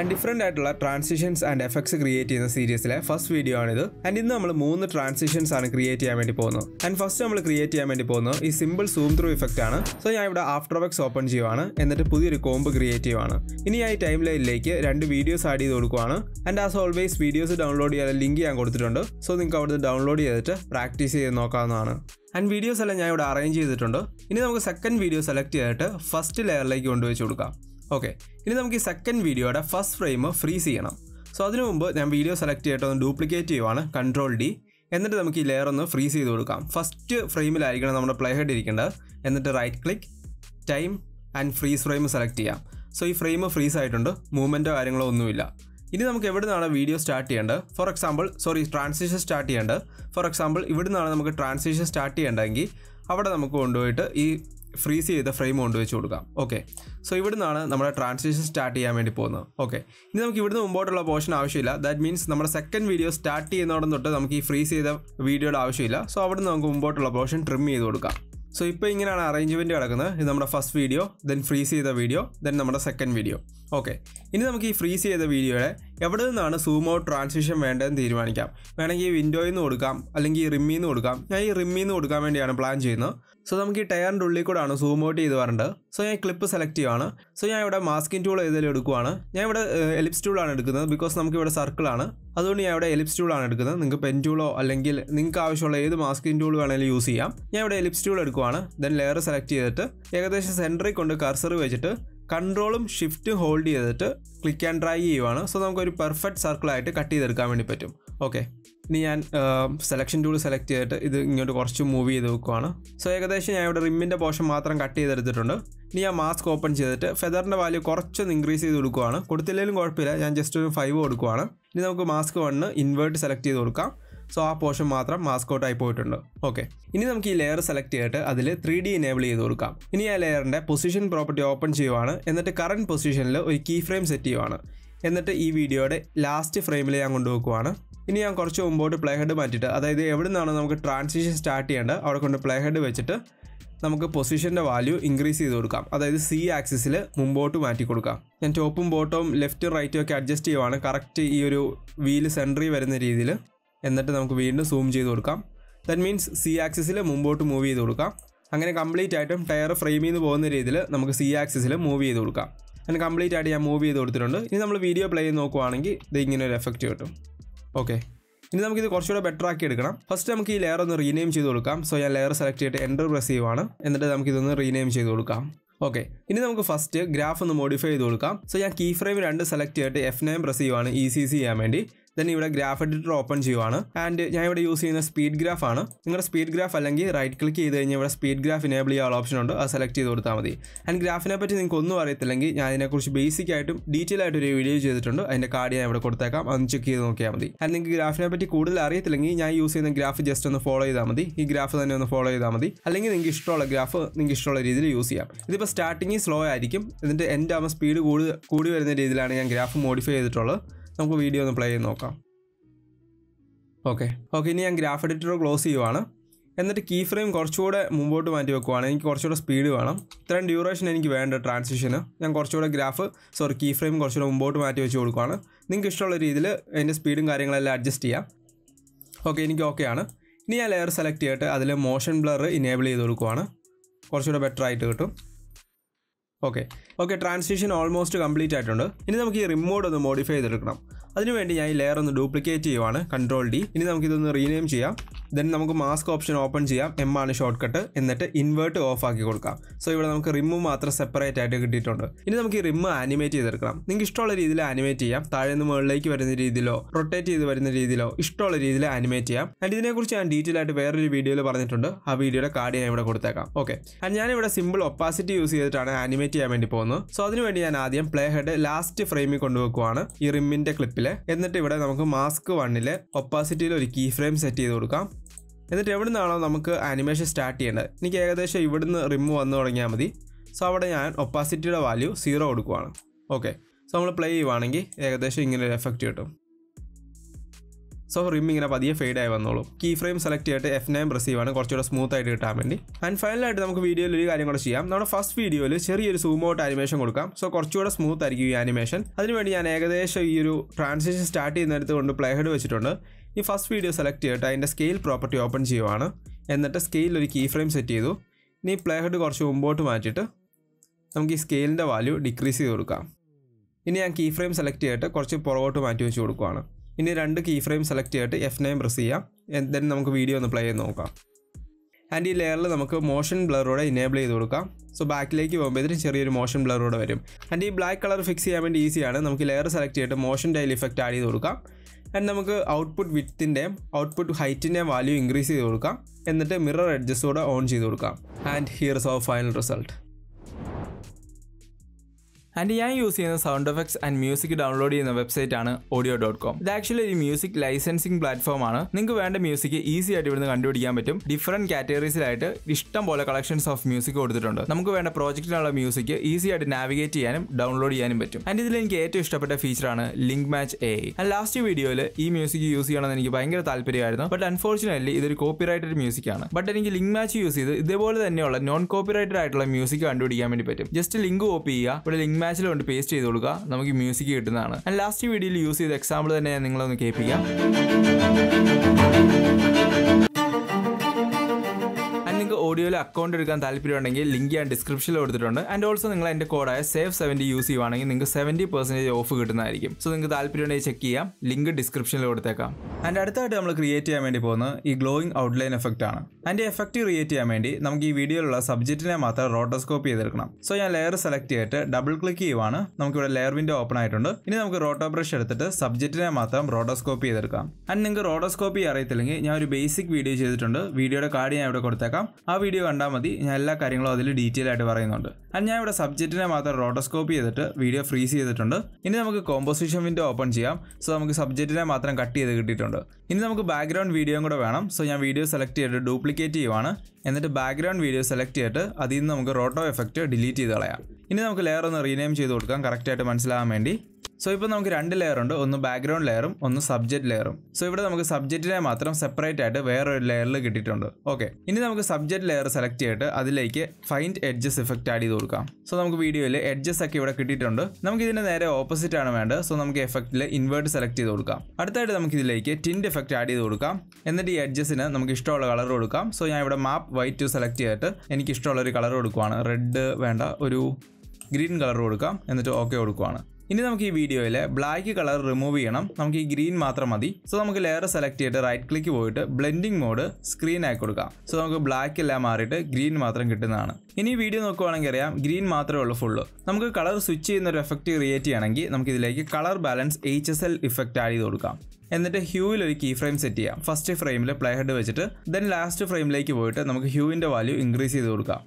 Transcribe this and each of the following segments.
and different ആയിട്ടുള്ള transitions and effects create ചെയ്യുന്ന സീരീസിലെ ഫസ്റ്റ് വീഡിയോ ആണിത് ആൻഡ് ഇന്ന് നമ്മൾ മൂന്ന് ട്രാൻസിഷൻസ് ആണ് ക്രിയേറ്റ് ചെയ്യാൻ വേണ്ടി പോകുന്നത് ആൻഡ് ഫസ്റ്റ് നമ്മൾ ക്രിയേറ്റ് ചെയ്യാൻ വേണ്ടി പോകുന്നത് ഈ സിമ്പിൾ സൂം ത്രൂ ഇഫക്റ്റ് ആണ് സോ ഞാൻ ഇവിടെ ആഫ്റ്റർ വെക്സ് ഓപ്പൺ ചെയ്യുവാണ് എന്നിട്ട് പുതിയൊരു കോമ്പ് ക്രിയേറ്റ് ചെയ്യുവാണ് ഇനി ആ ടൈം ലൈനിലേക്ക് രണ്ട് വീഡിയോസ് ആഡ് ചെയ്ത് കൊടുക്കുവാണ് and as always videos download ചെയ്യാൻ ലിങ്ക് ഞാൻ കൊടുത്തിട്ടുണ്ട് സോ നിങ്ങൾക്ക് അവിടുന്ന് ഡൗൺലോഡ് ചെയ്തിട്ട് പ്രാക്ടീസ് ചെയ്ത് നോക്കാവുന്നതാണ് ആൻഡ് വീഡിയോസ് എല്ലാം ഞാൻ ഇവിടെ അറേഞ്ച് ചെയ്തിട്ടുണ്ട് ഇനി നമുക്ക് സെക്കൻഡ് വീഡിയോ സെലക്ട് ചെയ്തിട്ട് ഫസ്റ്റ് ലെയറിലേക്ക് കൊണ്ടുവച്ച് കൊടുക്കാം ഓക്കെ ഇനി നമുക്ക് ഈ സെക്കൻഡ് വീഡിയോയുടെ ഫസ്റ്റ് ഫ്രെയിം ഫ്രീസ് ചെയ്യണം സോ അതിനു മുമ്പ് ഞാൻ വീഡിയോ സെലക്ട് ചെയ്തിട്ട് ഒന്ന് ഡ്യൂപ്ലിക്കേറ്റ് ചെയ്യുവാണ് കൺട്രോൾ ഡി എന്നിട്ട് നമുക്ക് ഈ ലെയർ ഒന്ന് ഫ്രീസ് ചെയ്ത് കൊടുക്കാം ഫസ്റ്റ് ഫ്രെയിമിലായിരിക്കണം നമ്മുടെ പ്ലേ ഹെഡ് ഇരിക്കേണ്ടത് എന്നിട്ട് right click time and freeze frame select ചെയ്യാം സോ ഈ ഫ്രെയിം ഫ്രീസ് ആയിട്ടുണ്ട് മൂവ്മെൻറ്റോ കാര്യങ്ങളോ ഒന്നുമില്ല ഇനി നമുക്ക് എവിടെ നിന്നാണ് വീഡിയോ സ്റ്റാർട്ട് ചെയ്യേണ്ടത് for example sorry transition start ചെയ്യേണ്ടത് ഫോർ എക്സാമ്പിൾ ഇവിടെ നിന്നാണ് നമുക്ക് ട്രാൻസിഷൻ സ്റ്റാർട്ട് ചെയ്യേണ്ടതെങ്കിൽ അവിടെ നമുക്ക് കൊണ്ടുപോയിട്ട് ഈ ഫ്രീസ് ചെയ്ത ഫ്രെയിം കൊണ്ടുവച്ച് കൊടുക്കാം ഓക്കെ സോ ഇവിടുന്നാണ് നമ്മുടെ ട്രാൻസ്ലേഷൻ സ്റ്റാർട്ട് ചെയ്യാൻ വേണ്ടി പോകുന്നത് ഓക്കെ ഇനി നമുക്ക് ഇവിടുന്ന് മുമ്പോട്ടുള്ള പോർഷൻ ആവശ്യമില്ല ദാറ്റ് മീൻസ് നമ്മുടെ സെക്കൻഡ് വീഡിയോ സ്റ്റാർട്ട് ചെയ്യുന്നതോടെ തൊട്ട് നമുക്ക് ഈ ഫ്രീസ് ചെയ്ത വീഡിയോയുടെ ആവശ്യമില്ല സോ അവിടുന്ന് നമുക്ക് മുമ്പോട്ടുള്ള പോർഷൻ ട്രിം ചെയ്ത് കൊടുക്കാം സോ ഇപ്പോൾ ഇങ്ങനെയാണ് അറേഞ്ച്മെൻറ്റ് കിടക്കുന്നത് ഇത് നമ്മുടെ ഫസ്റ്റ് വീഡിയോ ദെൻ ഫ്രീസ് ചെയ്ത വീഡിയോ ദെൻ നമ്മുടെ സെക്കൻഡ് വീഡിയോ ഓക്കെ ഇനി നമുക്ക് ഈ ഫ്രീസ് ചെയ്ത വീഡിയോയുടെ എവിടെ നിന്നാണ് സൂം ഔട്ട് ട്രാൻസിഷൻ വേണ്ടതെന്ന് തീരുമാനിക്കാം വേണമെങ്കിൽ വിൻഡോയിൽ നിന്ന് കൊടുക്കാം അല്ലെങ്കിൽ റിമ്മിൽ നിന്ന് കൊടുക്കാം ഞാൻ ഈ റിമ്മിൽ നിന്ന് കൊടുക്കാൻ വേണ്ടിയാണ് പ്ലാൻ ചെയ്യുന്നത് സോ നമുക്ക് ഈ ടയറിൻ്റെ ഉള്ളിൽ കൂടെയാണ് സൂം ഔട്ട് ചെയ്ത് വരേണ്ടത് സോ ഞാൻ ക്ലിപ്പ് സെലക്ട് ചെയ്യുവാണ് സോ ഞാൻ ഇവിടെ മാസ്കിൻ ടൂൾ ഏതെങ്കിലും എടുക്കുവാണ് ഞാൻ ഇവിടെ എലിപ്സ് ടൂളാണ് എടുക്കുന്നത് ബിക്കോസ് നമുക്ക് ഇവിടെ സർക്കിളാണ് അതുകൊണ്ട് ഞാൻ ഇവിടെ എലിപ്സ് ടൂളാണ് എടുക്കുന്നത് നിങ്ങൾക്ക് പെൻ ടൂളോ അല്ലെങ്കിൽ നിങ്ങൾക്ക് ആവശ്യമുള്ള ഏത് മാസ്കിൻ ടൂൾ വേണമെങ്കിലും യൂസ് ചെയ്യാം ഞാൻ ഇവിടെ എലിപ്സ് ടൂൾ എടുക്കുവാണ് ദെൻ ലെയർ സെലക്ട് ചെയ്തിട്ട് ഏകദേശം സെൻറ്ററിൽ കൊണ്ട് കർസർ വെച്ചിട്ട് കൺട്രോളും ഷിഫ്റ്റും ഹോൾഡ് ചെയ്തിട്ട് ക്ലിക്ക് ആൻഡ് ഡ്രൈ ചെയ്യുവാണ് സോ നമുക്കൊരു പെർഫെക്റ്റ് സർക്കിളായിട്ട് കട്ട് ചെയ്തെടുക്കാൻ വേണ്ടി പറ്റും ഓക്കെ ഇനി ഞാൻ സെലക്ഷൻ ടൂൾ സെലക്ട് ചെയ്തിട്ട് ഇത് ഇങ്ങോട്ട് കുറച്ച് മൂവ് ചെയ്ത് വെക്കുവാണ് സോ ഏകദേശം ഞാൻ ഇവിടെ റിമ്മിൻ്റെ പോർഷൻ മാത്രം കട്ട് ചെയ്തെടുത്തിട്ടുണ്ട് ഇനി ഞാൻ മാസ്ക് ഓപ്പൺ ചെയ്തിട്ട് ഫെദറിൻ്റെ വാല്യൂ കുറച്ചൊന്ന് ഇൻക്രീസ് ചെയ്ത് കൊടുക്കുവാണ് കൊടുത്തില്ലെങ്കിലും കുഴപ്പമില്ല ഞാൻ ജസ്റ്റ് ഒരു ഫൈവ് കൊടുക്കുവാണ് ഇനി നമുക്ക് മാസ്ക് വണ്ണ് ഇൻവേർട്ട് സെലക്ട് ചെയ്ത് കൊടുക്കാം സോ ആ പോർഷൻ മാത്രം മാസ്കൗട്ടായി പോയിട്ടുണ്ട് ഓക്കെ ഇനി നമുക്ക് ഈ ലെയർ സെലക്ട് ചെയ്തിട്ട് അതിൽ ത്രീ ഡി എനേബിൾ ചെയ്ത് കൊടുക്കാം ഇനി ആ ലെയറിൻ്റെ പൊസിഷൻ പ്രോപ്പർട്ടി ഓപ്പൺ ചെയ്യുവാണ് എന്നിട്ട് കറണ്ട് പൊസിഷനിൽ ഒരു കീ ഫ്രെയിം സെറ്റ് ചെയ്യുവാണ് എന്നിട്ട് ഈ വീഡിയോയുടെ ലാസ്റ്റ് ഫ്രെയിമിൽ ഞാൻ കൊണ്ടുപോക്കുവാണ് ഇനി ഞാൻ കുറച്ച് മുമ്പോട്ട് പ്ലേ ഹെഡ് മാറ്റിയിട്ട് അതായത് എവിടെ നിന്നാണ് നമുക്ക് ട്രാൻസിഷൻ സ്റ്റാർട്ട് ചെയ്യേണ്ടത് അവിടെ കൊണ്ട് പ്ലേ ഹെഡ് വെച്ചിട്ട് നമുക്ക് പൊസിഷൻ്റെ വാല്യൂ ഇൻക്രീസ് ചെയ്ത് കൊടുക്കാം അതായത് സി ആക്സിസിൽ മുമ്പോട്ട് മാറ്റി കൊടുക്കാം ഞാൻ ടോപ്പും ബോട്ടവും ലെഫ്റ്റും റൈറ്റും ഒക്കെ അഡ്ജസ്റ്റ് ചെയ്യുവാണ് കറക്റ്റ് ഈ ഒരു വീല് സെൻട്രി വരുന്ന രീതിയിൽ എന്നിട്ട് നമുക്ക് വീണ്ടും സൂം ചെയ്ത് കൊടുക്കാം ദാറ്റ് മീൻസ് സി ആക്സിസിൽ മുമ്പോട്ട് മൂവ് ചെയ്ത് കൊടുക്കാം അങ്ങനെ കംപ്ലീറ്റ് ആയിട്ടും ടയർ ഫ്രെയിമിൽ നിന്ന് പോകുന്ന രീതിയിൽ നമുക്ക് സി ആക്സിസിൽ മൂവ് ചെയ്ത് കൊടുക്കാം അങ്ങനെ കംപ്ലീറ്റ് ആയിട്ട് ഞാൻ മൂവ് ചെയ്ത് കൊടുത്തിട്ടുണ്ട് ഇനി നമ്മൾ വീഡിയോ പ്ലേ ചെയ്ത് നോക്കുവാണെങ്കിൽ ഇത് ഇങ്ങനെ ഒരു എഫക്റ്റ് കിട്ടും ഓക്കെ ഇനി നമുക്കിത് കുറച്ചുകൂടെ ബെറ്റർ ആക്കി എടുക്കണം ഫസ്റ്റ് നമുക്ക് ഈ ലെയർ ഒന്ന് റീനെയിം ചെയ്ത് കൊടുക്കാം സോ ഞാൻ ലെയർ സെലക്ട് ചെയ്തിട്ട് എൻ്റർ പ്രസ് ചെയ്യുവാണ് എന്നിട്ട് നമുക്കിതൊന്ന് റീനെയിം ചെയ്ത് കൊടുക്കാം ഓക്കെ ഇനി നമുക്ക് ഫസ്റ്റ് ഗ്രാഫ് ഒന്ന് മോഡിഫൈ ചെയ്ത് കൊടുക്കാം സോ ഞാൻ കീ ഫ്രെയിം രണ്ട് സെലക്ട് ചെയ്തിട്ട് എഫ് നയൻ പ്രസ് ചെയ്യുവാണ് സി e ചെയ്യാൻ വേണ്ടി ദെൻ ഇവിടെ ഗ്രാഫ് എഡിറ്റർ ഓപ്പൺ ചെയ്യുവാണ് ആൻഡ് ഞാൻ ഇവിടെ യൂസ് ചെയ്യുന്ന സ്പീഡ് ഗ്രാഫ് ആണ് നിങ്ങളുടെ സ്പീഡ് ഗ്രാഫ് അല്ലെങ്കിൽ റൈറ്റ് ക്ലിക്ക് ചെയ്ത് കഴിഞ്ഞാൽ ഇവിടെ സ്പീഡ് ഗ്രാഫ് ഇനേബിൾ ചെയ്യാനുള്ള ഓപ്ഷൻ ഉണ്ട് അത് സെലക്ട് ചെയ്ത് കൊടുത്താൽ മതി ആൻഡ് ഗ്രാഫിനെ പറ്റി നിങ്ങൾക്ക് ഒന്നും അറിയത്തില്ലെങ്കിൽ ഞാൻ ഇതിനെക്കുറിച്ച് ബേസിക് ആയിട്ടും ഡീറ്റെയിൽ ആയിട്ട് ഒരു വീഡിയോ ചെയ്തിട്ടുണ്ട് അതിൻ്റെ കാർഡ് ഞാൻ ഇവിടെ കൊടുത്തേക്കാം അത് ചെക്ക് ചെയ്ത് നോക്കിയാൽ മതി ആൻഡ് നിങ്ങൾക്ക് ഗ്രാഫിനെ പറ്റി കൂടുതൽ അറിയത്തില്ലെങ്കിൽ ഞാൻ യൂസ് ചെയ്യുന്ന ഗ്രാഫ് ജസ്റ്റ് ഒന്ന് ഫോളോ ചെയ്താൽ മതി ഈ ഗ്രാഫ് തന്നെ ഒന്ന് ഫോളോ ചെയ്താൽ മതി അല്ലെങ്കിൽ നിങ്ങൾക്ക് ഇഷ്ടമുള്ള ഗ്രാഫ് നിങ്ങൾക്ക് ഇഷ്ടമുള്ള രീതിയിൽ യൂസ് ചെയ്യാം ഇതിപ്പോൾ സ്റ്റാർട്ടിങ് സ്ലോ ആയിരിക്കും ഇതിൻ്റെ എൻഡ് ആകുമ്പോൾ സ്പീഡ് കൂടി കൂടി വരുന്ന രീതിയിലാണ് ഞാൻ ഗ്രാഫ് മോഡിഫൈ ചെയ്തിട്ടുള്ളത് നമുക്ക് വീഡിയോ ഒന്ന് പ്ലേ ചെയ്ത് നോക്കാം ഓക്കെ ഓക്കെ ഇനി ഞാൻ ഗ്രാഫ് എഡിറ്റർ ക്ലോസ് ചെയ്യുവാണ് എന്നിട്ട് കീ ഫ്രെയിം കുറച്ചുകൂടെ മുമ്പോട്ട് മാറ്റി വെക്കുവാണ് എനിക്ക് കുറച്ചുകൂടെ സ്പീഡ് വേണം ഇത്രയും ഡ്യൂറേഷൻ എനിക്ക് വേണ്ട ട്രാൻസിഷന് ഞാൻ കുറച്ചുകൂടെ ഗ്രാഫ് സോറി കീ ഫ്രെയിം കുറച്ചുകൂടെ മുമ്പോട്ട് മാറ്റി വെച്ച് കൊടുക്കുവാണ് നിങ്ങൾക്ക് ഇഷ്ടമുള്ള രീതിയിൽ എൻ്റെ സ്പീഡും കാര്യങ്ങളെല്ലാം അഡ്ജസ്റ്റ് ചെയ്യാം ഓക്കെ എനിക്ക് ഓക്കെ ആണ് ഇനി ഞാൻ ലെയർ സെലക്ട് ചെയ്തിട്ട് അതിൽ മോഷൻ ബ്ലർ ഇനേബിൾ ചെയ്ത് കൊടുക്കുവാണ് കുറച്ചുകൂടെ ബെറ്റർ ആയിട്ട് കിട്ടും okay okay translation almost complete ആയിട്ടുണ്ട് ഇനി നമുക്ക് ഈ റിമോട്ട് ഒന്ന് മോഡിഫൈ ചെയ്തെടുക്കണം അതിനുവേണ്ടി ഞാൻ ഈ ലെയർ ഒന്ന് ഡ്യൂപ്ലിക്കേറ്റ് ചെയ്യുവാണ് കൺട്രോൾ ഡി ഇനി നമുക്ക് ഇതൊന്ന് റീനെയിം ചെയ്യാം ദെൻ നമുക്ക് മാസ്ക് ഓപ്ഷൻ ഓപ്പൺ ചെയ്യാം എം ആണ് ഷോർട്ട് കട്ട് എന്നിട്ട് ഇൻവേർട്ട് ഓഫ് ആക്കി കൊടുക്കാം സോ ഇവിടെ നമുക്ക് റിമ്മ് മാത്രം സെപ്പറേറ്റ് ആയിട്ട് കിട്ടിയിട്ടുണ്ട് ഇനി നമുക്ക് ഈ റിമ്മ് ആനിമേറ്റ് ചെയ്തെടുക്കണം നിങ്ങൾക്ക് ഇഷ്ടമുള്ള രീതിയിൽ ആനിമേറ്റ് ചെയ്യാം താഴെ നിന്ന് മുകളിലേക്ക് വരുന്ന രീതിയിലോ റൊട്ടേറ്റ് ചെയ്ത് വരുന്ന രീതിയിലോ ഇഷ്ടമുള്ള രീതിയിൽ ആനിമേറ്റ് ചെയ്യാം ആൻഡ് ഇതിനെക്കുറിച്ച് ഞാൻ ഡീറ്റെയിൽ ആയിട്ട് വേറൊരു വീഡിയോയിൽ പറഞ്ഞിട്ടുണ്ട് ആ വീഡിയോയുടെ കാർഡ് ഞാൻ ഇവിടെ കൊടുത്തേക്കാം ഓക്കെ ആൻഡ് ഞാനിവിടെ സിമ്പിൾ ഒപ്പാസിറ്റി യൂസ് ചെയ്തിട്ടാണ് ആനിമേറ്റ് ചെയ്യാൻ വേണ്ടി പോകുന്നത് പോകുന്നു സോ അതിനുവേണ്ടി ഞാൻ ആദ്യം പ്ലേ ഹെഡ് ലാസ്റ്റ് ഫ്രെയിമിൽ കൊണ്ടുവെക്കുവാണ് ഈ റിമ്മിന്റെ ക്ലിപ്പില് എന്നിട്ട് ഇവിടെ നമുക്ക് മാസ്ക് വണ്ണില് ഒപ്പാസിറ്റിയിൽ ഒരു കീ ഫ്രെയിം സെറ്റ് ചെയ്ത് കൊടുക്കാം എന്നിട്ട് എവിടെ നിന്നാണോ നമുക്ക് ആനിമേഷൻ സ്റ്റാർട്ട് ചെയ്യേണ്ടത് എനിക്ക് ഏകദേശം ഇവിടുന്ന് റിമ്മ് വന്നു തുടങ്ങിയാൽ മതി സോ അവിടെ ഞാൻ ഒപ്പാസിറ്റിയുടെ വാല്യൂ സീറോ കൊടുക്കുവാണ് ഓക്കെ സോ നമ്മൾ പ്ലേ ചെയ്യുവാണെങ്കിൽ ഏകദേശം ഇങ്ങനെ ഒരു എഫക്റ്റ് കിട്ടും സോ റിം ഇങ്ങനെ പതിയെ ഫെയ്ഡ് ആയി വന്നോളും കീ ഫ്രെയിം സെലക്ട് ചെയ്തിട്ട് എഫ് നയൻ പ്രസ് ചെയ്യുവാണ് കുറച്ചുകൂടെ സ്മൂത്ത് ആയിട്ട് കിട്ടാൻ വേണ്ടി ആൻഡ് ഫൈനലായിട്ട് നമുക്ക് വീഡിയോയിൽ ഒരു കാര്യം കൂടെ ചെയ്യാം നമ്മുടെ ഫസ്റ്റ് വീഡിയോയിൽ ചെറിയൊരു സൂം ഔട്ട് ആനിമേഷൻ കൊടുക്കാം സോ കുറച്ചുകൂടെ സ്മൂത്ത് ആയിരിക്കും ഈ ആനിമേഷൻ അതിനുവേണ്ടി ഞാൻ ഏകദേശം ഈ ഒരു ട്രാൻസിഷൻ സ്റ്റാർട്ട് ചെയ്യുന്നിടത്ത് കൊണ്ട് പ്ലേ ഹെഡ് വെച്ചിട്ടുണ്ട് ഈ ഫസ്റ്റ് വീഡിയോ സെലക്ട് ചെയ്തിട്ട് അതിൻ്റെ സ്കെയിൽ പ്രോപ്പർട്ടി ഓപ്പൺ ചെയ്യുവാണ് എന്നിട്ട് സ്കെയിലിൽ ഒരു കീ ഫ്രെയിം സെറ്റ് ചെയ്തു ഇനി പ്ലേ ഹെഡ് കുറച്ച് മുമ്പോട്ട് മാറ്റിയിട്ട് നമുക്ക് ഈ സ്കെയിലിൻ്റെ വാല്യൂ ഡിക്രീസ് ചെയ്ത് കൊടുക്കാം ഇനി ഞാൻ കീ ഫ്രെയിം സെലക്ട് ചെയ്തിട്ട് കുറച്ച് പുറകോട്ട് മാറ്റി വെച്ച് കൊടുക്കുവാണ് ഇനി രണ്ട് കീ ഫ്രെയിം സെലക്ട് ചെയ്തിട്ട് എഫ് നൈൻ പ്രസ് ചെയ്യാം ദെൻ നമുക്ക് വീഡിയോ ഒന്ന് പ്ലേ ചെയ്ത് നോക്കാം ആൻഡ് ഈ ലെയറിൽ നമുക്ക് മോഷൻ ബ്ലറോടെ ഇനേബിൾ ചെയ്ത് കൊടുക്കാം സോ ബാക്കിലേക്ക് പോകുമ്പോഴത്തേനും ചെറിയൊരു മോഷൻ ബ്ലറോടെ വരും ആൻഡ് ഈ ബ്ലാക്ക് കളർ ഫിക്സ് ചെയ്യാൻ വേണ്ടി ഈസിയാണ് നമുക്ക് ലെയർ സെലക്ട് ചെയ്തിട്ട് മോഷൻ ഡയൽ ഇഫക്റ്റ് ആഡ് ചെയ്ത് കൊടുക്കാം ആൻഡ് നമുക്ക് ഔട്ട്പുട്ട് വിത്തിൻ്റെയും ഔട്ട്പുട്ട് ഹൈറ്റിൻ്റെയും വാല്യൂ ഇൻക്രീസ് ചെയ്ത് കൊടുക്കാം എന്നിട്ട് മിറർ അഡ്ജസ്റ്റോടെ ഓൺ ചെയ്ത് കൊടുക്കാം and here's our final result and ഞാൻ യൂസ് ചെയ്യുന്ന sound effects and music download ചെയ്യുന്ന വെബ്സൈറ്റ് ആണ് ഓഡിയോ ഡോട്ട് കോം ഇത് ആക്ച്വലി ഒരു മ്യൂസിക് ലൈസൻസിംഗ് പ്ലാറ്റ്ഫോം ആണ് നിങ്ങൾക്ക് വേണ്ട മ്യൂസിക് ഈസി ആയിട്ട് ഇവിടുന്ന് കണ്ടുപിടിക്കാൻ പറ്റും ഡിഫറെന്റ് കാറ്റഗറീസിലായിട്ട് ഇഷ്ടം പോലെ കളക്ഷൻസ് ഓഫ് മ്യൂസിക് കൊടുത്തിട്ടുണ്ട് നമുക്ക് വേണ്ട പ്രോജക്റ്റിനുള്ള മ്യൂസിക് ഈസി ആയിട്ട് നാവിഗേറ്റ് ചെയ്യാനും ഡൗൺലോഡ് ചെയ്യാനും പറ്റും ആൻഡ് ഇതിൽ എനിക്ക് ഏറ്റവും ഇഷ്ടപ്പെട്ട ഫീച്ചറാണ് link match A and last വീഡിയോയിൽ ഈ മ്യൂസിക് യൂസ് ചെയ്യണമെന്ന് എനിക്ക് ഭയങ്കര താല്പര്യമായിരുന്നു ബട്ട് അൺഫോർച്ചുനേറ്റ്ലി ഇതൊരു കോപ്പി റൈറ്റഡ് മ്യൂസിക് ആണ് ബട്ട് എനിക്ക് ലിങ്ക് മാച്ച് യൂസ് ചെയ്ത് ഇതേപോലെ തന്നെയുള്ള നോൺ കോപ്പി റൈറ്റഡ് ആയിട്ടുള്ള മ്യൂസിക് കണ്ടുപിടിക്കാൻ വേണ്ടി പറ്റും ജസ്റ്റ് ലിങ്ക് കോപ്പി ചെയ്യുക ഇവിടെ ലിങ്ക് ഇമാജിൽ കൊണ്ട് പേസ്റ്റ് ചെയ്ത് കൊടുക്കുക നമുക്ക് മ്യൂസിക് കിട്ടുന്നതാണ് ആൻഡ് ലാസ്റ്റ് വീഡിയോയിൽ യൂസ് ചെയ്ത എക്സാമ്പിൾ തന്നെ നിങ്ങളൊന്ന് കേൾപ്പിക്കാം ഓഡിയോയിൽ അക്കൗണ്ട് എടുക്കാൻ താല്പര്യമുണ്ടെങ്കിൽ ലിങ്ക് ഞാൻ ഡിസ്ക്രിപ്ഷനിൽ കൊടുത്തിട്ടുണ്ട് ആൻഡ് ഓൾസോ നിങ്ങൾ എൻ്റെ കോഡായ സേഫ് സെവൻറ്റി യൂസ് ചെയ്യുവാണെങ്കിൽ നിങ്ങൾക്ക് സെവൻറ്റി പെർസെൻറ്റേജ് ഓഫ് കിട്ടുന്നതായിരിക്കും സോ നിങ്ങൾക്ക് താല്പര്യമുണ്ടെങ്കിൽ ചെക്ക് ചെയ്യാം ലിങ്ക് ഡിസ്ക്രിപ്ഷനിൽ കൊടുത്തേക്കാം ആൻഡ് അടുത്തായിട്ട് നമ്മൾ ക്രിയേറ്റ് ചെയ്യാൻ വേണ്ടി പോകുന്നത് ഈ ഗ്ലോയിങ് ഔട്ട്ലൈൻ എഫക്റ്റ് ആണ് അതിൻ്റെ എഫക്റ്റ് ക്രിയേറ്റ് ചെയ്യാൻ വേണ്ടി നമുക്ക് ഈ വീഡിയോയിലുള്ള സബ്ജക്റ്റിനെ മാത്രം റോട്ടോസ്കോപ്പ് ചെയ്തെടുക്കണം സോ ഞാൻ ലെയർ സെലക്ട് ചെയ്തിട്ട് ഡബിൾ ക്ലിക്ക് ചെയ്യുവാണ് നമുക്കിവിടെ ലെയർ വിൻഡോ ഓപ്പൺ ആയിട്ടുണ്ട് ഇനി നമുക്ക് റോട്ടോ ബ്രഷ് എടുത്തിട്ട് സബ്ജക്റ്റിനെ മാത്രം റോട്ടോസ്കോപ്പ് ചെയ്തെടുക്കാം ആൻഡ് നിങ്ങൾക്ക് റോട്ടോസ്കോപ്പി അറിയത്തില്ലെങ്കിൽ ഞാൻ ഒരു ബേസിക് വീഡിയോ ചെയ്തിട്ടുണ്ട് വീഡിയോയുടെ കാർഡ് ഞാൻ ഇവിടെ കൊടുത്തേക്കാം ആ വീഡിയോ കണ്ടാൽ മതി ഞാൻ എല്ലാ കാര്യങ്ങളും അതിൽ ഡീറ്റെയിൽ ആയിട്ട് പറയുന്നുണ്ട് അത് ഞാൻ ഇവിടെ സബ്ജക്റ്റിനെ മാത്രം റോട്ടോസ്കോപ്പ് ചെയ്തിട്ട് വീഡിയോ ഫ്രീസ് ചെയ്തിട്ടുണ്ട് ഇനി നമുക്ക് കോമ്പോസിഷൻ വിൻഡോ ഓപ്പൺ ചെയ്യാം സോ നമുക്ക് സബ്ജക്റ്റിനെ മാത്രം കട്ട് ചെയ്ത് കിട്ടിയിട്ടുണ്ട് ഇനി നമുക്ക് ബാക്ക്ഗ്രൗണ്ട് വീഡിയോയും കൂടെ വേണം സോ ഞാൻ വീഡിയോ സെലക്ട് ചെയ്തിട്ട് ഡ്യൂപ്ലിക്കേറ്റ് ചെയ്യുവാണ് എന്നിട്ട് ബാക്ക്ഗ്രൗണ്ട് വീഡിയോ സെലക്ട് ചെയ്തിട്ട് അതിൽ നിന്ന് നമുക്ക് റോട്ടോ എഫക്റ്റ് ഡിലീറ്റ് ചെയ്ത് കളയാം ഇനി നമുക്ക് ലെയർ ഒന്ന് റീനെയിം ചെയ്ത് കൊടുക്കാം കറക്റ്റായിട്ട് മനസ്സിലാകാൻ വേണ്ടി സോ ഇപ്പോൾ നമുക്ക് രണ്ട് ലെയർ ഉണ്ട് ഒന്ന് ബാക്ക്ഗ്രൗണ്ട് ലെയറും ഒന്ന് സബ്ജക്റ്റ് ലെയറും സോ ഇവിടെ നമുക്ക് സബ്ജക്റ്റിനെ മാത്രം സെപ്പറേറ്റ് ആയിട്ട് വേറൊരു ലെയറിൽ കിട്ടിയിട്ടുണ്ട് ഓക്കെ ഇനി നമുക്ക് സബ്ജക്റ്റ് ലെയർ സെലക്ട് ചെയ്തിട്ട് അതിലേക്ക് ഫൈൻഡ് എഡ്ജസ് ഇഫക്റ്റ് ആഡ് ചെയ്ത് കൊടുക്കാം സോ നമുക്ക് വീഡിയോയിൽ എഡ്ജസ് ഒക്കെ ഇവിടെ കിട്ടിയിട്ടുണ്ട് നമുക്ക് ഇതിന് നേരെ ഓപ്പോസിറ്റ് ആണ് വേണ്ടത് സോ നമുക്ക് എഫക്റ്റിൽ ഇൻവേർട്ട് സെലക്ട് ചെയ്ത് കൊടുക്കാം അടുത്തായിട്ട് നമുക്ക് ഇതിലേക്ക് ടിൻറ്റ് എഫക്റ്റ് ആഡ് ചെയ്ത് കൊടുക്കാം എന്നിട്ട് ഈ എഡ്ജസിന് നമുക്ക് ഇഷ്ടമുള്ള കളർ കൊടുക്കാം സോ ഞാൻ ഇവിടെ മാപ്പ് വൈറ്റ് ടു സെലക്ട് ചെയ്തിട്ട് എനിക്ക് ഇഷ്ടമുള്ള ഒരു കളർ കൊടുക്കുവാണ് റെഡ് വേണ്ട ഒരു ഗ്രീൻ കളർ കൊടുക്കാം എന്നിട്ട് ഓക്കെ കൊടുക്കുവാണ് ഇനി നമുക്ക് ഈ വീഡിയോയിലെ ബ്ലാക്ക് കളർ റിമൂവ് ചെയ്യണം നമുക്ക് ഈ ഗ്രീൻ മാത്രം മതി സോ നമുക്ക് ലെയർ സെലക്ട് ചെയ്തിട്ട് റൈറ്റ് ക്ലിക്ക് പോയിട്ട് ബ്ലെൻഡിങ് മോഡ് സ്ക്രീൻ ആയി കൊടുക്കാം സോ നമുക്ക് ബ്ലാക്ക് എല്ലാം മാറിയിട്ട് ഗ്രീൻ മാത്രം കിട്ടുന്നതാണ് ഇനി ഈ വീഡിയോ നോക്കുവാണെങ്കിൽ അറിയാം ഗ്രീൻ മാത്രമേ ഉള്ളൂ ഫുള്ള് നമുക്ക് കളർ സ്വിച്ച് ചെയ്യുന്ന ഒരു എഫക്റ്റ് ക്രിയേറ്റ് ചെയ്യണമെങ്കിൽ നമുക്ക് ഇതിലേക്ക് colour balance H S L effect add ചെയ്ത് കൊടുക്കാം എന്നിട്ട് ഹ്യൂവിൽ ഒരു കീ ഫ്രെയിം സെറ്റ് ചെയ്യാം ഫസ്റ്റ് ഫ്രെയിമിൽ പ്ലേ ഹെഡ് വെച്ചിട്ട് ദെൻ ലാസ്റ്റ് ഫ്രെയിമിലേക്ക് പോയിട്ട് നമുക്ക് ഹ്യൂവിൻ്റെ വാല്യൂ ഇൻക്രീസ് ചെയ്ത് കൊടുക്കാം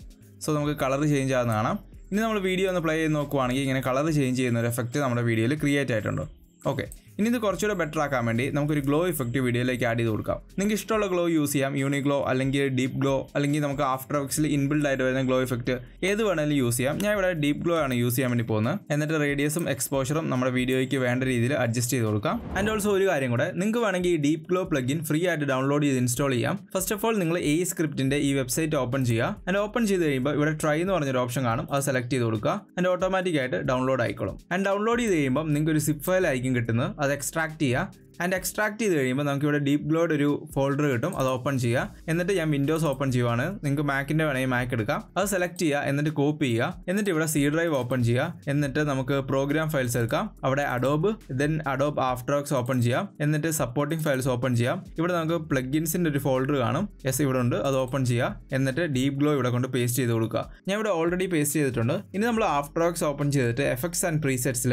സോ നമുക്ക് കളർ ചേഞ്ച് ആകുന്നതാണ് കാണാം ഇനി നമ്മൾ വീഡിയോ ഒന്ന് പ്ലേ ചെയ്ത് നോക്കുവാണെങ്കിൽ ഇങ്ങനെ കളർ ചേഞ്ച് ചെയ്യുന്ന ഒരു എഫക്റ്റ് നമ്മുടെ വീഡിയോയിൽ ക്രിയേറ്റ് ആയിട്ടുണ്ടോ ഓക്കെ ഇനി ഇത് കുറച്ചുകൂടെ ബെറ്റർ ആക്കാൻ വേണ്ടി നമുക്കൊരു ഗ്ലോ ഇഫക്റ്റ് വീഡിയോയിലേക്ക് ആഡ് ചെയ്ത് കൊടുക്കാം നിങ്ങൾക്ക് ഇഷ്ടമുള്ള ഗ്ലോ യൂസ് ചെയ്യാം യൂണി ഗ്ലോ അല്ലെങ്കിൽ ഡീപ് ഗ്ലോ അല്ലെങ്കിൽ നമുക്ക് ആഫ്റ്റർ എഫക്സിൽ ഇൻബിൽഡ് ആയിട്ട് വരുന്ന ഗ്ലോ ഇഫക്റ്റ് ഏത് വേണമെങ്കിലും യൂസ് ചെയ്യാം ഞാൻ ഇവിടെ ഡീപ് ഗ്ലോ ആണ് യൂസ് ചെയ്യാൻ വേണ്ടി പോകുന്നത് എന്നിട്ട് റേഡിയസും എക്സ്പോഷറും നമ്മുടെ വീഡിയോയ്ക്ക് വേണ്ട രീതിയിൽ അഡ്ജസ്റ്റ് ചെയ്ത് കൊടുക്കാം ആൻഡ് ഓൾസോ ഒരു കാര്യം കൂടെ നിങ്ങൾക്ക് വേണമെങ്കിൽ ഈ ഡീപ് ഗ്ലോ പ്ലഗിൻ ഫ്രീ ആയിട്ട് ഡൗൺലോഡ് ചെയ്ത് ഇൻസ്റ്റാൾ ചെയ്യാം ഫസ്റ്റ് ഓഫ് ഓൾ നിങ്ങൾ ഈ സ്ക്രിപ്റ്റിന്റെ ഈ വെബ്സൈറ്റ് ഓപ്പൺ ചെയ്യുക ആൻഡ് ഓപ്പൺ ചെയ്ത് കഴിയുമ്പോൾ ഇവിടെ ട്രൈ എന്ന് പറഞ്ഞൊരു ഓപ്ഷൻ കാണും അത് സെലക്ട് ചെയ്ത് കൊടുക്കുക ആൻഡ് ഓട്ടോമാറ്റിക് ആയിട്ട് ഡൗൺലോഡ് ആയിക്കോളും ആൻഡ് ഡൗൺലോഡ് ചെയ്ത് കഴിയുമ്പോൾ നിങ്ങൾക്ക് ഒരു സിപ്പ് ഫയൽ ആയിരിക്കും കിട്ടുന്നത് extract here ആൻഡ് എക്സ്ട്രാക്ട് ചെയ്ത് കഴിയുമ്പോൾ നമുക്ക് ഇവിടെ ഡീപ് ഗ്ലോഡ് ഒരു ഫോൾഡർ കിട്ടും അത് ഓപ്പൺ ചെയ്യുക എന്നിട്ട് ഞാൻ വിൻഡോസ് ഓപ്പൺ ചെയ്യുവാണ് നിങ്ങൾക്ക് മാക്കിൻ്റെ വേണമെങ്കിൽ മാക്ക് എടുക്കാം അത് സെലക്ട് ചെയ്യുക എന്നിട്ട് കോപ്പി ചെയ്യുക എന്നിട്ട് ഇവിടെ സി ഡ്രൈവ് ഓപ്പൺ ചെയ്യുക എന്നിട്ട് നമുക്ക് പ്രോഗ്രാം ഫയൽസ് എടുക്കാം അവിടെ Adobe then Adobe works open ചെയ്യാം എന്നിട്ട് സപ്പോർട്ടിംഗ് ഫയൽസ് ഓപ്പൺ ചെയ്യാം ഇവിടെ നമുക്ക് പ്ലഗിൻസിൻ്റെ ഒരു ഫോൾഡർ കാണും യെസ് ഇവിടെ ഉണ്ട് അത് ഓപ്പൺ ചെയ്യുക എന്നിട്ട് ഡീപ് ഗ്ലോ ഇവിടെ കൊണ്ട് പേസ്റ്റ് ചെയ്ത് കൊടുക്കുക ഞാൻ ഇവിടെ ഓൾറെഡി പേസ്റ്റ് ചെയ്തിട്ടുണ്ട് ഇനി നമ്മൾ വർക്ക്സ് ഓപ്പൺ ചെയ്തിട്ട് എഫക്ട്സ് ആൻഡ് പ്രീസെറ്റ്സിൽ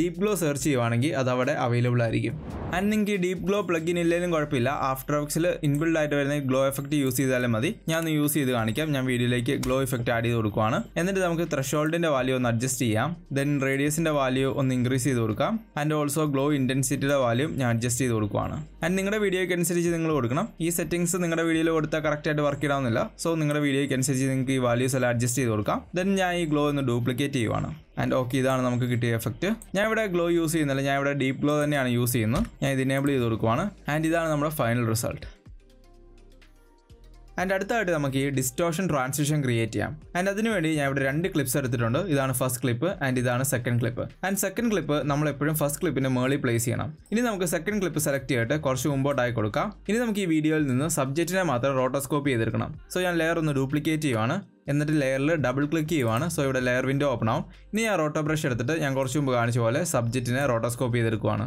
ഡീപ് ഗ്ലോ സെർച്ച് ചെയ്യുവാണെങ്കിൽ അത് അവിടെ അവൈലബിൾ ആയിരിക്കും ആൻഡ് നിങ്ങൾക്ക് ഡീപ് ഗ്ലോ പ്ലഗിൻ ഇല്ലെങ്കിലും കുഴപ്പമില്ല ആഫ്റ്റർ എഫക്സിൽ ഇൻബിൽഡ് ആയിട്ട് വരുന്ന ഗ്ലോ എഫക്റ്റ് യൂസ് ചെയ്താലും മതി ഞാൻ ഒന്ന് യൂസ് ചെയ്ത് കാണിക്കാം ഞാൻ വീഡിയോയിലേക്ക് ഗ്ലോ എഫക്റ്റ് ആഡ് ചെയ്ത് കൊടുക്കുവാണ് എന്നിട്ട് നമുക്ക് ത്രഷോൾഡിന്റെ വാല്യൂ ഒന്ന് അഡ്ജസ്റ്റ് ചെയ്യാം ദെൻ റേഡിയസിന്റെ വാല്യൂ ഒന്ന് ഇൻക്രീസ് ചെയ്ത് കൊടുക്കാം ആൻഡ് ഓൾസോ ഗ്ലോ ഇൻറ്റൻസിറ്റിയുടെ വാല്യൂ ഞാൻ അഡ്ജസ്റ്റ് ചെയ്ത് കൊടുക്കുവാണ് ആൻഡ് നിങ്ങളുടെ വീഡിയോയ്ക്ക് അനുസരിച്ച് നിങ്ങൾ കൊടുക്കണം ഈ സെറ്റിംഗ്സ് നിങ്ങളുടെ വീഡിയോയിൽ കൊടുത്താൽ കറക്റ്റായിട്ട് വർക്ക് ഇടാവുന്നില്ല സോ നിങ്ങളുടെ വീഡിയോയ്ക്ക് അനുസരിച്ച് നിങ്ങൾക്ക് ഈ വാല്യൂസ് എല്ലാം അഡ്ജസ്റ്റ് ചെയ്ത് കൊടുക്കാം ദെൻ ഞാൻ ഈ ഗ്ലോ ഒന്ന് ഡ്യൂപ്ലിക്കേറ്റ് ചെയ്യുവാണ് ആൻഡ് ഓക്കെ ഇതാണ് നമുക്ക് കിട്ടിയ എഫക്റ്റ് ഞാൻ ഇവിടെ ഗ്ലോ യൂസ് ചെയ്യുന്നില്ല ഞാൻ ഇവിടെ ഡീപ് ഗ്ലോ തന്നെയാണ് യൂസ് ചെയ്യുന്നത് ഞാൻ ഇത് എനേബിൾ ചെയ്ത് കൊടുക്കുവാണ് ആൻഡ് ഇതാണ് നമ്മുടെ ഫൈനൽ റിസൾട്ട് ആൻഡ് അടുത്തായിട്ട് നമുക്ക് ഈ ഡിസ്റ്റോഷൻ ട്രാൻസിഷൻ ക്രിയേറ്റ് ചെയ്യാം ആൻഡ് അതിനുവേണ്ടി ഞാൻ ഇവിടെ രണ്ട് ക്ലിപ്സ് എടുത്തിട്ടുണ്ട് ഇതാണ് ഫസ്റ്റ് ക്ലിപ്പ് ആൻഡ് ഇതാണ് second clip and second clip നമ്മൾ എപ്പോഴും ഫസ്റ്റ് ക്ലിപ്പിന്റെ മേളി പ്ലേസ് ചെയ്യണം ഇനി നമുക്ക് സെക്കൻഡ് ക്ലിപ്പ് സെലക്ട് ചെയ്തിട്ട് കുറച്ച് മുമ്പോട്ടായി കൊടുക്കാം ഇനി നമുക്ക് ഈ വീഡിയോയിൽ നിന്ന് സബ്ജക്റ്റിനെ മാത്രം റോട്ടോസ്കോപ്പ് ചെയ്തെടുക്കണം സോ ഞാൻ ലെയർ ഒന്ന് ഡ്യൂപ്ലിക്കേറ്റ് ചെയ്യുവാണ് എന്നിട്ട് ലെയറിൽ ഡബിൾ ക്ലിക്ക് ചെയ്യുവാണ് സോ ഇവിടെ ലെയർ വിൻഡോ ഓപ്പൺ ആവും ഇനി ഞാൻ റോട്ടോ ബ്രഷ് എടുത്തിട്ട് ഞാൻ കുറച്ച് മുമ്പ് കാണിച്ച പോലെ സബ്ജക്റ്റിനെ റോട്ടോസ്കോപ്പ് ചെയ്തെടുക്കുവാണ്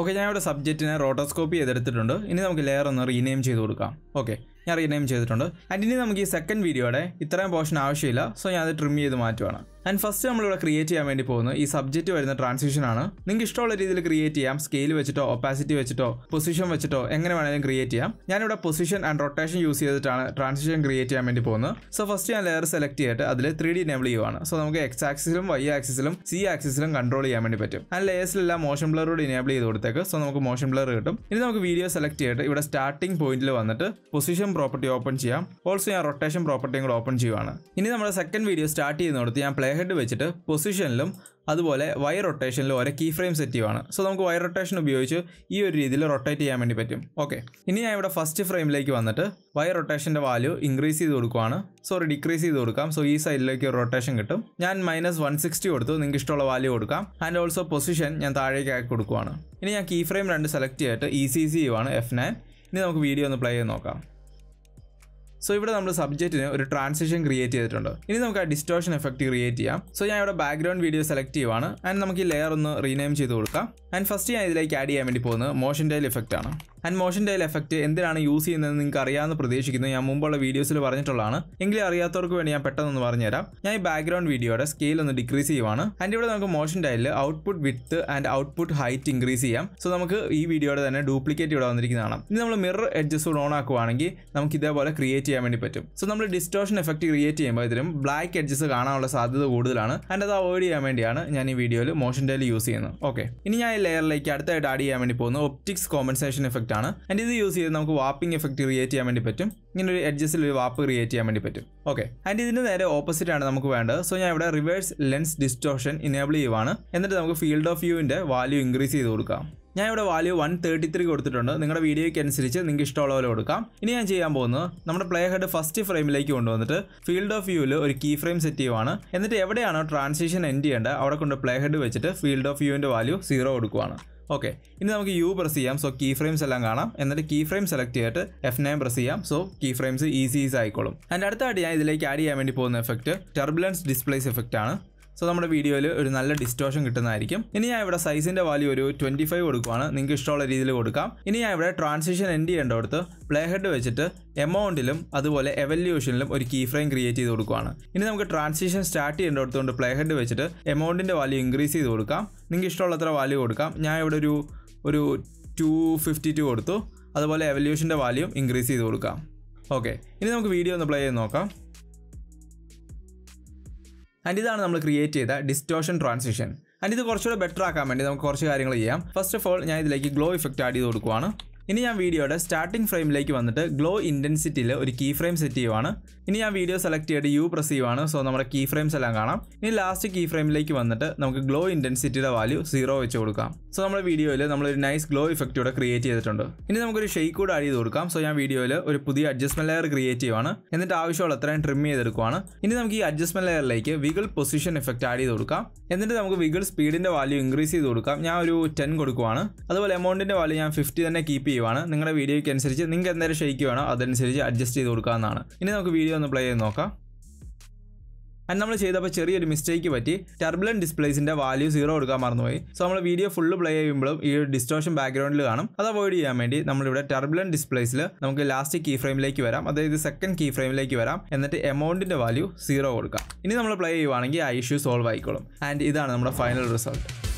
ഓക്കെ ഞാൻ ഇവിടെ സബ്ജക്റ്റിനെ റോട്ടോസ്കോപ്പ് ചെയ്തെടുത്തിട്ടുണ്ട് ഇനി നമുക്ക് ലെയർ ഒന്ന് റീനെയിം ചെയ്ത് കൊടുക്കാം ഓക്കെ ഞാൻ റീനെയിം ചെയ്തിട്ടുണ്ട് ആൻഡ് ഇനി നമുക്ക് ഈ സെക്കൻഡ് വീഡിയോയുടെ ഇത്രയും പോർഷൻ ആവശ്യമില്ല സോ ഞാൻ അത് ട്രിം ചെയ്ത് മാറ്റുവാണ് ആൻഡ് ഫസ്റ്റ് നമ്മളിവിടെ ക്രിയേറ്റ് ചെയ്യാൻ വേണ്ടി പോകുന്നത് ഈ സബ്ജക്റ്റ് വരുന്ന ട്രാൻസിഷൻ ആണ് നിങ്ങൾക്ക് ഇഷ്ടമുള്ള രീതിയിൽ ക്രിയേറ്റ് ചെയ്യാം സ്കെയിൽ വെച്ചിട്ടോ ഒപ്പാസിറ്റി വെച്ചിട്ടോ പൊസിഷൻ വെച്ചിട്ടോ എങ്ങനെ വേണമെങ്കിലും ക്രിയേറ്റ് ചെയ്യാം ഞാനിവിടെ പൊസിഷൻ ആൻഡ് റൊട്ടേഷൻ യൂസ് ചെയ്തിട്ടാണ് ട്രാൻസിഷൻ ക്രിയേറ്റ് ചെയ്യാൻ വേണ്ടി പോകുന്നത് സോ ഫസ്റ്റ് ഞാൻ ലെയർ സെലക്ട് ചെയ്തിട്ട് അതിൽ ത്രീ ഡി നെബിൾ ചെയ്യുവാണ് സോ നമുക്ക് എക്സ് ആക്സിസിലും വൈ ആക്സിസിലും സി ആക്സിസിലും കൺട്രോൾ ചെയ്യാൻ വേണ്ടി പറ്റും ആൻഡ് ലെയേഴ്സിലെല്ലാം മോഷൻ ബ്ലറോട് ഇനേബിൾ ചെയ്ത് കൊടുത്തേക്ക് സോ നമുക്ക് മോഷൻ ബ്ലർ കിട്ടും ഇനി നമുക്ക് വീഡിയോ സെലക്ട് ചെയ്തിട്ട് ഇവിടെ സ്റ്റാർട്ടിംഗ് പോയിന്റിൽ വന്നിട്ട് പൊസിഷൻ പ്രോപ്പർട്ടി ഓപ്പൺ ചെയ്യാം ഓൾസോ ഞാൻ റൊട്ടേഷൻ പ്രോപ്പർട്ടിയും കൂടെ ഓപ്പൺ ചെയ്യുവാണ് ഇനി നമ്മുടെ സെക്കൻഡ് വീഡിയോ സ്റ്റാർട്ട് കൊടുത്ത് ഞാൻ പ്ലേ ഹെഡ് വെച്ചിട്ട് പൊസിഷനിലും അതുപോലെ വയർ റൊട്ടേഷനിലും ഓരോ കീ ഫ്രെയിം സെറ്റീവാണ് സോ നമുക്ക് വയർ റൊട്ടേഷൻ ഉപയോഗിച്ച് ഈ ഒരു രീതിയിൽ റൊട്ടേറ്റ് ചെയ്യാൻ വേണ്ടി പറ്റും ഓക്കെ ഇനി ഞാൻ ഇവിടെ ഫസ്റ്റ് ഫ്രെയിമിലേക്ക് വന്നിട്ട് വയർ റൊട്ടേഷൻ്റെ വാല്യൂ ഇൻക്രീസ് ചെയ്ത് കൊടുക്കുവാണ് സോറി ഡിക്രീസ് ചെയ്ത് കൊടുക്കാം സോ ഈ സൈഡിലേക്ക് ഒരു റൊട്ടേഷൻ കിട്ടും ഞാൻ മൈനസ് വൺ സിക്സ്റ്റി കൊടുത്തു നിങ്ങൾക്ക് ഇഷ്ടമുള്ള വാല്യൂ കൊടുക്കാം ആൻഡ് ഓൾസോ പൊസിഷൻ ഞാൻ താഴേക്ക് ആക്കി കൊടുക്കുവാണ് ഇനി ഞാൻ കീ ഫ്രെയിം രണ്ട് സെലക്ട് ചെയ്തിട്ട് ഇ സി സി ആണ് എഫ് നയൻ ഇനി നമുക്ക് വീഡിയോ ഒന്ന് പ്ലേ ചെയ്ത് നോക്കാം സോ ഇവിടെ നമ്മൾ സബ്ജക്റ്റിന് ഒരു ട്രാൻസിഷൻ ക്രിയേറ്റ് ചെയ്തിട്ടുണ്ട് ഇനി നമുക്ക് ആ ഡിസ്റ്റോഷൻ എഫക്റ്റ് ക്രിയേറ്റ് ചെയ്യാം സോ ഞാൻ ഇവിടെ ബാക്ക്ഗ്രൗണ്ട് വീഡിയോ സെലക്ട് ചെയ്യുവാണ് ആൻഡ് നമുക്ക് ഈ ലെയർ ഒന്ന് റീനെയിം ചെയ്ത് കൊടുക്കാം ആൻഡ് ഫസ്റ്റ് ഞാൻ ഇതിലേക്ക് ആഡ് ചെയ്യാൻ വേണ്ടി പോകുന്നത് മോഷൻ ടൈൽ എഫക്റ്റ് ആണ് ആൻഡ് മോഷൻ ഡയൽ എഫക്റ്റ് എന്തിനാണ് യൂസ് ചെയ്യുന്നതെന്ന് നിങ്ങൾക്ക് അറിയാമെന്ന് പ്രതീക്ഷിക്കുന്നു ഞാൻ മുമ്പുള്ള വീഡിയോസിൽ പറഞ്ഞിട്ടുള്ളതാണ് എങ്കിലും അറിയാത്തവർക്ക് വേണ്ടി ഞാൻ പെട്ടെന്ന് പറഞ്ഞുതരാം ഞാൻ ഈ ബാക്ക്ഗ്രൗണ്ട് വീഡിയോയുടെ സ്കെയിൽ ഒന്ന് ഡിക്രീസ് ചെയ്യുവാണ് ആൻഡ് ഇവിടെ നമുക്ക് മോഷൻ ഡയലിൽ output width and output height increase ചെയ്യാം സോ നമുക്ക് ഈ വീഡിയോയുടെ തന്നെ ഡ്യൂപ്ലിക്കേറ്റ് ഇവിടെ വന്നിരിക്കുന്നതാണ് ഇനി നമ്മൾ മിറർ എഡ്ജസ് ഓൺ ആക്കുവാണെങ്കിൽ നമുക്ക് ഇതേപോലെ ക്രിയേറ്റ് ചെയ്യാൻ വേണ്ടി പറ്റും സോ നമ്മൾ ഡിസ്റ്റോഷൻ എഫക്റ്റ് ക്രിയേറ്റ് ചെയ്യുമ്പോൾ ഇതിലും ബ്ലാക്ക് എഡ്ജസ് കാണാനുള്ള സാധ്യത കൂടുതലാണ് ആൻഡ് അത് അവോയ്ഡ് ചെയ്യാൻ വേണ്ടിയാണ് ഞാൻ ഈ വീഡിയോയിൽ മോഷൻ ഡയൽ യൂസ് ചെയ്യുന്നത് ഓക്കെ ഇനി ഞാൻ ഈ ലെയറിലേക്ക് അടുത്തായിട്ട് ആഡ് ചെയ്യാൻ വേണ്ടി പോകുന്നത് ഒപ്റ്റിക്സ് കോമ്പൻസേഷൻ എഫക്റ്റ് എഫക്റ്റ് ആണ് ആൻഡ് ഇത് യൂസ് ചെയ്ത് നമുക്ക് വാപ്പിംഗ് എഫക്ട് ക്രിയേറ്റ് ചെയ്യാൻ വേണ്ടി പറ്റും ഇങ്ങനെ ഒരു എഡ്ജസ്റ്റിൽ ഒരു വാപ്പ് ക്രിയേറ്റ് ചെയ്യാൻ വേണ്ടി പറ്റും ഓക്കെ ആൻഡ് ഇതിന് നേരെ ഓപ്പോസിറ്റ് ആണ് നമുക്ക് വേണ്ടത് സോ ഞാൻ ഇവിടെ റിവേഴ്സ് ലെൻസ് ഡിസ്റ്റോഷൻ ഇനേബിൾ ചെയ്യുവാണ് എന്നിട്ട് നമുക്ക് ഫീൽഡ് ഓഫ് വ്യൂവിൻ്റെ വാല്യൂ ഇൻക്രീസ് ചെയ്ത് കൊടുക്കാം ഞാൻ ഇവിടെ വാല്യൂ വൺ തേർട്ടി ത്രീ കൊടുത്തിട്ടുണ്ട് നിങ്ങളുടെ വീഡിയോയ്ക്ക് അനുസരിച്ച് നിങ്ങൾക്ക് ഇഷ്ടമുള്ള പോലെ കൊടുക്കാം ഇനി ഞാൻ ചെയ്യാൻ പോകുന്നത് നമ്മുടെ പ്ലേ ഹെഡ് ഫസ്റ്റ് ഫ്രെയിമിലേക്ക് കൊണ്ടുവന്നിട്ട് ഫീൽഡ് ഓഫ് വ്യൂവിൽ ഒരു കീ ഫ്രെയിം സെറ്റ് ചെയ്യുവാണ് എന്നിട്ട് എവിടെയാണോ ട്രാൻസിഷൻ എൻഡ് ചെയ്യേണ്ടത് അവിടെ കൊണ്ട് പ്ലേ ഹെഡ് വെച്ചിട്ട് ഫീൽഡ് ഓഫ് വ്യൂവിൻ്റെ വാല്യൂ സീറോ കൊടുക്കുവാണ് ഓക്കെ ഇനി നമുക്ക് യു പ്രസ് ചെയ്യാം സോ കീ ഫ്രെയിംസ് എല്ലാം കാണാം എന്നിട്ട് കീ ഫ്രെയിം സെലക്ട് ചെയ്തിട്ട് എഫ് നയൻ പ്രസ് ചെയ്യാം സോ കീ ഫ്രെയിംസ് ഈസ് ആയിക്കോളും അതിൻ്റെ അടുത്തായിട്ട് ഞാൻ ഇതിലേക്ക് ആഡ് ചെയ്യാൻ വേണ്ടി പോകുന്ന എഫക്റ്റ് ടർബുലൻസ് ഡിസ്പ്ലേസ് എഫക്റ്റ് ആണ് സോ നമ്മുടെ വീഡിയോയിൽ ഒരു നല്ല ഡിസ്റ്റോഷൻ കിട്ടുന്നതായിരിക്കും ഇനി ഞാൻ ഇവിടെ സൈസിൻ്റെ വാല്യൂ ഒരു ട്വൻറ്റി ഫൈവ് കൊടുക്കുകയാണ് നിങ്ങൾക്ക് ഇഷ്ടമുള്ള രീതിയിൽ കൊടുക്കാം ഇനി ഞാൻ ഇവിടെ ട്രാൻസിഷൻ എൻഡ് ചെയ്യേണ്ടടുത്ത് പ്ലേ ഹെഡ് വെച്ചിട്ട് എമൗണ്ടിലും അതുപോലെ എവല്യൂഷനിലും ഒരു കീ ഫ്രെയിം ക്രിയേറ്റ് ചെയ്ത് കൊടുക്കുകയാണ് ഇനി നമുക്ക് ട്രാൻസിഷൻ സ്റ്റാർട്ട് ചെയ്യേണ്ടടുത്തുകൊണ്ട് പ്ലേ ഹെഡ് വെച്ചിട്ട് എമൗണ്ടിൻ്റെ വാല്യൂ ഇൻക്രീസ് ചെയ്ത് കൊടുക്കാം നിങ്ങൾക്ക് ഇഷ്ടമുള്ളത്ര വാല്യൂ കൊടുക്കാം ഞാൻ ഇവിടെ ഒരു ഒരു ടു ഫിഫ്റ്റി ടു കൊടുത്തു അതുപോലെ എവല്യൂഷൻ്റെ വാല്യൂം ഇൻക്രീസ് ചെയ്ത് കൊടുക്കാം ഓക്കെ ഇനി നമുക്ക് വീഡിയോ ഒന്ന് പ്ലേ ചെയ്ത് നോക്കാം ആൻഡ് ഇതാണ് നമ്മൾ ക്രിയേറ്റ് ചെയ്ത ഡിസ്റ്റോഷൻ ട്രാൻസിഷൻ ആൻഡ് ഇത് കുറച്ചുകൂടെ ബെറ്റർ ആക്കാൻ വേണ്ടി നമുക്ക് കുറച്ച് കാര്യങ്ങൾ ചെയ്യാം ഫസ്റ്റ് ഓഫ് ഓൾ ഞാൻ ഇതിലേക്ക് ഗ്ലോ ഇഫക്റ്റ് ആഡ് ചെയ്ത് കൊടുക്കുവാണ് ഇനി ഞാൻ വീഡിയോയുടെ സ്റ്റാർട്ടിംഗ് ഫ്രെയിമിലേക്ക് വന്നിട്ട് ഗ്ലോ ഇൻറ്റൻസിറ്റിയിൽ ഒരു കീ ഫ്രെയിം സെറ്റ് ചെയ്യുവാണ് ഇനി ഞാൻ വീഡിയോ സെലക്ട് ചെയ്ത് യു പ്രസ് ചെയ്യുവാണ് സോ നമ്മുടെ കീ ഫ്രെയിംസ് എല്ലാം കാണാം ഇനി ലാസ്റ്റ് കീ ഫ്രെയിമിലേക്ക് വന്നിട്ട് നമുക്ക് ഗ്ലോ ഇൻറ്റൻസിറ്റിയുടെ വാല്യൂ സീറോ വെച്ച് കൊടുക്കാം സോ നമ്മുടെ വീഡിയോയിൽ നമ്മളൊരു നൈസ് ഗ്ലോ ഇഫക്റ്റ് ഇവിടെ ക്രിയേറ്റ് ചെയ്തിട്ടുണ്ട് ഇനി നമുക്കൊരു ഷെയ്ക്ക് കൂടെ ആഡ് ചെയ്ത് കൊടുക്കാം സോ ഞാൻ വീഡിയോയിൽ ഒരു പുതിയ അഡ്ജസ്റ്റ്മെന്റ് ലെയർ ക്രിയേറ്റ് ചെയ്യുവാണ് എന്നിട്ട് ആവശ്യമുള്ള അത്രയും ട്രിം ചെയ്തെടുക്കുവാണ് ഇനി നമുക്ക് ഈ അഡ്ജസ്റ്റ്മെന്റ് ലെയറിലേക്ക് വിഗിൾ പൊസിഷൻ ഇഫക്റ്റ് ആഡ് ചെയ്ത് കൊടുക്കാം എന്നിട്ട് നമുക്ക് വിഗിൾ സ്പീഡിന്റെ വാല്യൂ ഇൻക്രീസ് ചെയ്ത് കൊടുക്കാം ഞാൻ ഒരു ടെൻ കൊടുക്കുവാണ് അതുപോലെ എമൗണ്ടിൻ്റെ വാല്യൂ ഞാൻ ഫിഫ്റ്റി തന്നെ കീപ്പ് വീഡിയോ ആണ് നിങ്ങളുടെ വീഡിയോയ്ക്ക് അനുസരിച്ച് നിങ്ങൾക്ക് എന്തായാലും ഷെയ്ക്ക് വേണോ അതനുസരിച്ച് അഡ്ജസ്റ്റ് ചെയ്ത് കൊടുക്കാവുന്നതാണ് ഇനി നമുക്ക് വീഡിയോ ഒന്ന് പ്ലേ ചെയ്ത് നോക്കാം ആൻഡ് നമ്മൾ ചെയ്തപ്പോൾ ചെറിയൊരു മിസ്റ്റേക്ക് പറ്റി ടർബുലൻ ഡിസ്പ്ലേസിന്റെ വാല്യൂ സീറോ കൊടുക്കാൻ മറന്നുപോയി സോ നമ്മൾ വീഡിയോ ഫുള്ള് പ്ലേ ചെയ്യുമ്പോഴും ഈ ഒരു ബാക്ക്ഗ്രൗണ്ടിൽ കാണും അത് അവോയ്ഡ് ചെയ്യാൻ വേണ്ടി നമ്മളിവിടെ ടർബുലൻ ഡിസ്പ്ലേസിൽ നമുക്ക് ലാസ്റ്റ് കീ ഫ്രെയിമിലേക്ക് വരാം അതായത് സെക്കൻഡ് കീ ഫ്രെയിമിലേക്ക് വരാം എന്നിട്ട് എമൗണ്ടിൻ്റെ വാല്യൂ സീറോ കൊടുക്കാം ഇനി നമ്മൾ പ്ലേ ചെയ്യുവാണെങ്കിൽ ആ ഇഷ്യൂ സോൾവ് ആയിക്കോളും ആൻഡ് ഇതാണ് നമ്മുടെ ഫൈനൽ റിസൾട്ട്